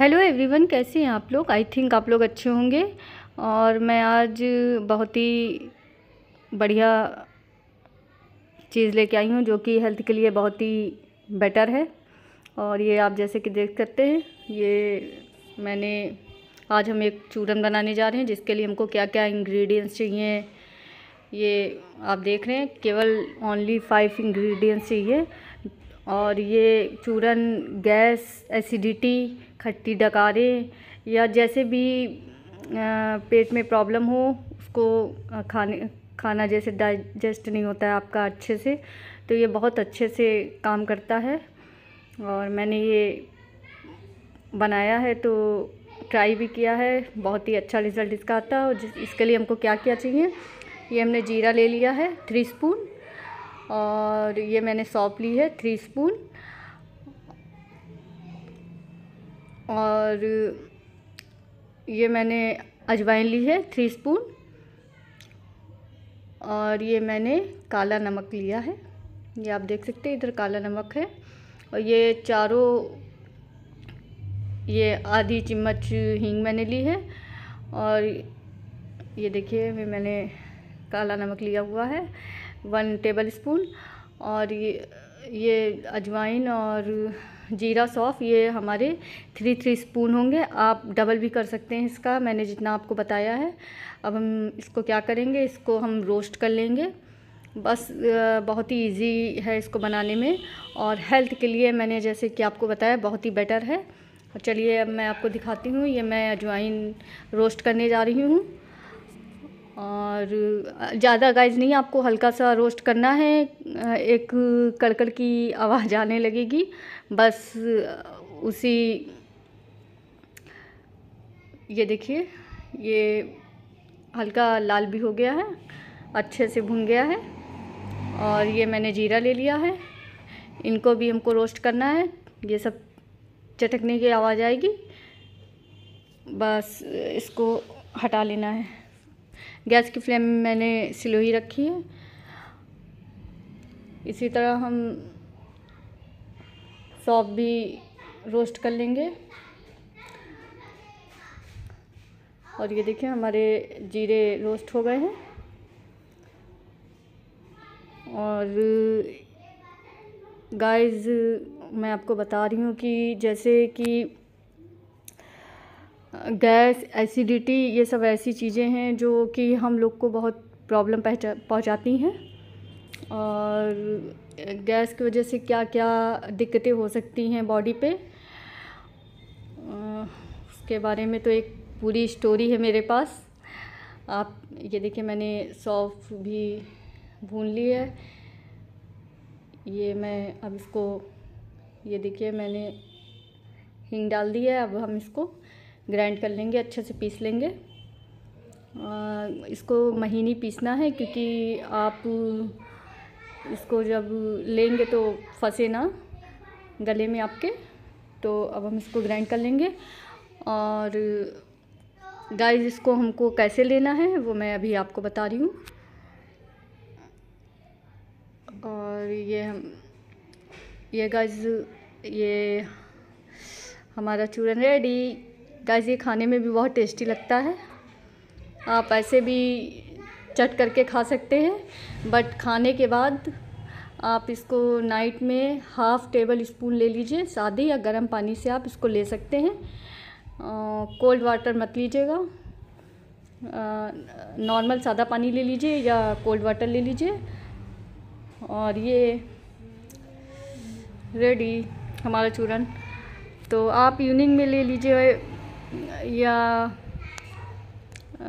hello everyone कैसे हैं आप लोग आई थिंक आप लोग अच्छे होंगे और मैं आज बहुत ही बढ़िया चीज़ लेके आई हूँ जो कि हेल्थ के लिए बहुत ही बेटर है और ये आप जैसे कि देख सकते हैं ये मैंने आज हम एक चूरन बनाने जा रहे हैं जिसके लिए हमको क्या क्या इंग्रेडिएंट्स चाहिए ये आप देख रहे हैं केवल ओनली फाइव इंग्रेडिएंट्स चाहिए और ये चूरन गैस एसिडिटी खट्टी डकारे या जैसे भी पेट में प्रॉब्लम हो उसको खाने खाना जैसे डाइजेस्ट नहीं होता है आपका अच्छे से तो ये बहुत अच्छे से काम करता है और मैंने ये बनाया है तो ट्राई भी किया है बहुत ही अच्छा रिज़ल्ट इसका आता है और इसके लिए हमको क्या क्या चाहिए ये हमने जीरा ले लिया है थ्री स्पून और ये मैंने सौंप ली है थ्री स्पून और ये मैंने अजवाइन ली है थ्री स्पून और ये मैंने काला नमक लिया है ये आप देख सकते हैं इधर काला नमक है और ये चारों ये आधी चम्मच हींग मैंने ली है और ये देखिए मैंने काला नमक लिया हुआ है वन टेबल स्पून और ये ये अजवाइन और जीरा सौफ़ ये हमारे थ्री थ्री स्पून होंगे आप डबल भी कर सकते हैं इसका मैंने जितना आपको बताया है अब हम इसको क्या करेंगे इसको हम रोस्ट कर लेंगे बस बहुत ही इजी है इसको बनाने में और हेल्थ के लिए मैंने जैसे कि आपको बताया बहुत ही बेटर है चलिए अब मैं आपको दिखाती हूँ ये मैं अजवाइन रोस्ट करने जा रही हूँ और ज़्यादा गाइज नहीं आपको हल्का सा रोस्ट करना है एक कड़कड़ की आवाज़ आने लगेगी बस उसी ये देखिए ये हल्का लाल भी हो गया है अच्छे से भुन गया है और ये मैंने जीरा ले लिया है इनको भी हमको रोस्ट करना है ये सब चटकने की आवाज़ आएगी बस इसको हटा लेना है गैस की फ्लेम मैंने स्लो ही रखी है इसी तरह हम सौंफ भी रोस्ट कर लेंगे और ये देखिए हमारे जीरे रोस्ट हो गए हैं और गाइस मैं आपको बता रही हूँ कि जैसे कि गैस एसिडिटी ये सब ऐसी चीज़ें हैं जो कि हम लोग को बहुत प्रॉब्लम पहचा पहुँचाती हैं और गैस की वजह से क्या क्या दिक्कतें हो सकती हैं बॉडी पे उसके बारे में तो एक पूरी स्टोरी है मेरे पास आप ये देखिए मैंने सौफ भी भून ली है ये मैं अब इसको ये देखिए मैंने हिंग डाल दिया है अब हम इसको ग्राइंड कर लेंगे अच्छे से पीस लेंगे इसको महीनी पीसना है क्योंकि आप इसको जब लेंगे तो फंसे ना गले में आपके तो अब हम इसको ग्राइंड कर लेंगे और गाइस इसको हमको कैसे लेना है वो मैं अभी आपको बता रही हूँ और ये हम ये गाइस ये हमारा चूरन रेडी गाइस ये खाने में भी बहुत टेस्टी लगता है आप ऐसे भी चट करके खा सकते हैं बट खाने के बाद आप इसको नाइट में हाफ़ टेबल स्पून ले लीजिए सादे या गर्म पानी से आप इसको ले सकते हैं कोल्ड वाटर मत लीजिएगा नॉर्मल सादा पानी ले लीजिए या कोल्ड वाटर ले लीजिए और ये रेडी हमारा चूरन तो आप इवनिंग में ले लीजिए या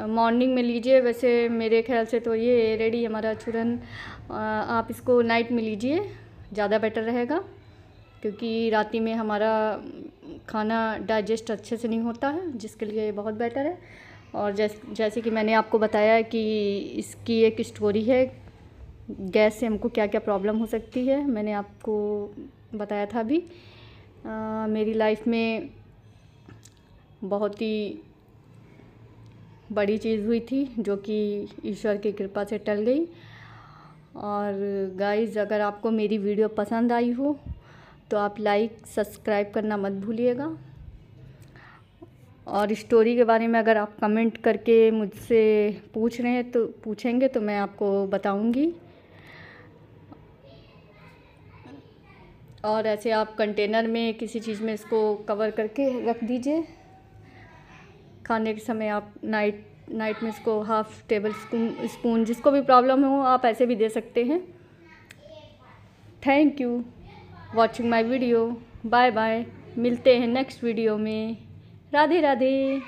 मॉर्निंग में लीजिए वैसे मेरे ख्याल से तो ये रेडी हमारा चूरन आप इसको नाइट में लीजिए ज़्यादा बेटर रहेगा क्योंकि राति में हमारा खाना डाइजेस्ट अच्छे से नहीं होता है जिसके लिए ये बहुत बेटर है और जैस जैसे कि मैंने आपको बताया कि इसकी एक स्टोरी है गैस से हमको क्या क्या प्रॉब्लम हो सकती है मैंने आपको बताया था अभी मेरी लाइफ में बहुत ही बड़ी चीज़ हुई थी जो कि ईश्वर की कृपा से टल गई और गाइस अगर आपको मेरी वीडियो पसंद आई हो तो आप लाइक सब्सक्राइब करना मत भूलिएगा और स्टोरी के बारे में अगर आप कमेंट करके मुझसे पूछ रहे हैं तो पूछेंगे तो मैं आपको बताऊंगी और ऐसे आप कंटेनर में किसी चीज़ में इसको कवर करके रख दीजिए खाने के समय आप नाइट नाइट में इसको हाफ़ टेबल स्पून स्पून जिसको भी प्रॉब्लम हो आप ऐसे भी दे सकते हैं thank you watching my video bye bye मिलते हैं नेक्स्ट वीडियो में राधे राधे